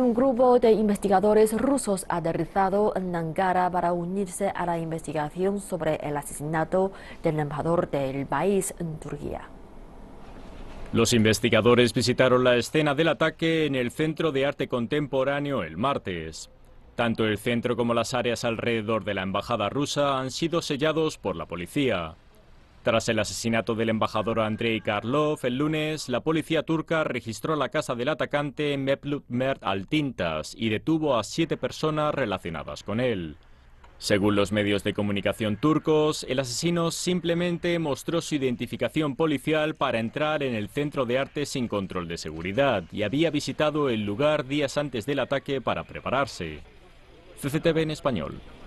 un grupo de investigadores rusos ha aterrizado en Nangara para unirse a la investigación sobre el asesinato del embajador del país en Turquía. Los investigadores visitaron la escena del ataque en el Centro de Arte Contemporáneo el martes. Tanto el centro como las áreas alrededor de la embajada rusa han sido sellados por la policía. Tras el asesinato del embajador Andrei Karlov, el lunes, la policía turca registró la casa del atacante Meplut Mert Altintas y detuvo a siete personas relacionadas con él. Según los medios de comunicación turcos, el asesino simplemente mostró su identificación policial para entrar en el centro de arte sin control de seguridad y había visitado el lugar días antes del ataque para prepararse. CCTV en español.